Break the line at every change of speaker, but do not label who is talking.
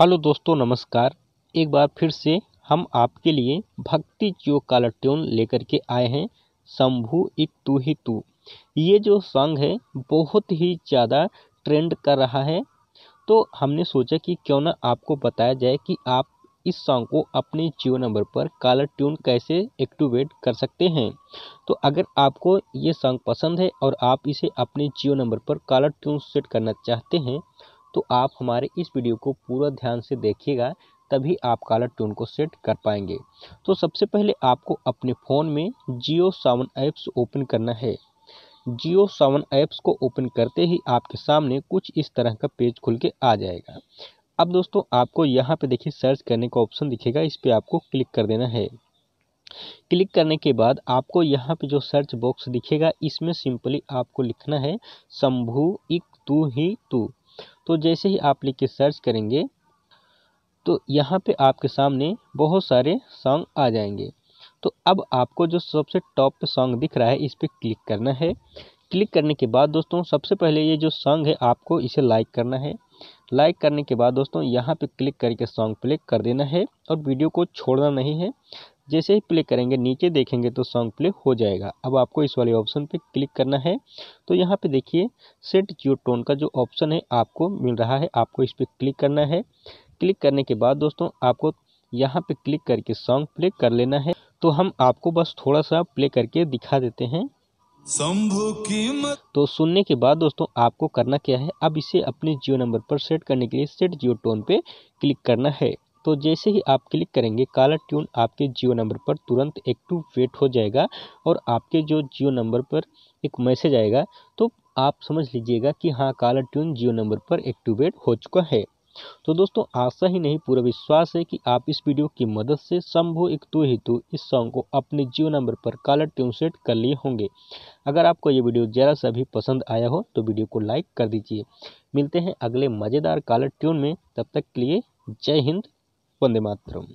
hello दोस्तों नमस्कार एक बार फिर से हम आपके लिए भक्ति च्यो काला ट्यून लेकर के आए हैं शंभु इक तू ही तू ये जो सॉन्ग है बहुत ही ज़्यादा ट्रेंड कर रहा है तो हमने सोचा कि क्यों ना आपको बताया जाए कि आप इस सॉन्ग को अपने जियो नंबर पर कालर ट्यून कैसे एक्टिवेट कर सकते हैं तो अगर आपको ये सॉन्ग पसंद है और आप इसे अपने जियो नंबर पर कालर ट्यून सेट करना चाहते हैं तो आप हमारे इस वीडियो को पूरा ध्यान से देखिएगा तभी आप कॉलर ट्यून को सेट कर पाएंगे तो सबसे पहले आपको अपने फ़ोन में जियो सावन ऐप्स ओपन करना है जियो सावन ऐप्स को ओपन करते ही आपके सामने कुछ इस तरह का पेज खुल के आ जाएगा अब दोस्तों आपको यहाँ पे देखिए सर्च करने का ऑप्शन दिखेगा इस पर आपको क्लिक कर देना है क्लिक करने के बाद आपको यहाँ पे जो सर्च बॉक्स दिखेगा इसमें सिंपली आपको लिखना है शंभू इक तू ही तू तो जैसे ही आप लिख के सर्च करेंगे तो यहाँ पे आपके सामने बहुत सारे सॉन्ग आ जाएंगे तो अब आपको जो सबसे टॉप पे सॉन्ग दिख रहा है इस पर क्लिक करना है क्लिक करने के बाद दोस्तों सबसे पहले ये जो सॉन्ग है आपको इसे लाइक करना है लाइक करने के बाद दोस्तों यहाँ पे क्लिक करके सॉन्ग प्ले कर देना है और वीडियो को छोड़ना नहीं है जैसे ही प्ले करेंगे नीचे देखेंगे तो सॉन्ग प्ले हो जाएगा अब आपको इस वाले ऑप्शन पे क्लिक करना है तो यहाँ पे देखिए सेट जियो टोन का जो ऑप्शन है आपको मिल रहा है आपको इस पर क्लिक करना है क्लिक करने के बाद दोस्तों आपको यहाँ पे क्लिक करके सॉन्ग प्ले कर लेना है तो हम आपको बस थोड़ा सा प्ले करके दिखा देते हैं तो सुनने के बाद दोस्तों आपको करना क्या है अब इसे अपने जियो नंबर पर सेट करने के लिए सेट जियो टोन पे क्लिक करना है तो जैसे ही आप क्लिक करेंगे काला ट्यून आपके जियो नंबर पर तुरंत एक्टिवेट हो जाएगा और आपके जो जियो नंबर पर एक मैसेज आएगा तो आप समझ लीजिएगा कि हाँ काला ट्यून जियो नंबर पर एक्टिवेट हो चुका है तो दोस्तों आशा ही नहीं पूरा विश्वास है कि आप इस वीडियो की मदद से संभव एक तो ही तो इस सॉन्ग को अपने जियो नंबर पर कालर ट्यून सेट कर लिए होंगे अगर आपको ये वीडियो ज़रा सा भी पसंद आया हो तो वीडियो को लाइक कर दीजिए मिलते हैं अगले मज़ेदार कालर ट्यून में तब तक के लिए जय हिंद మాత్రం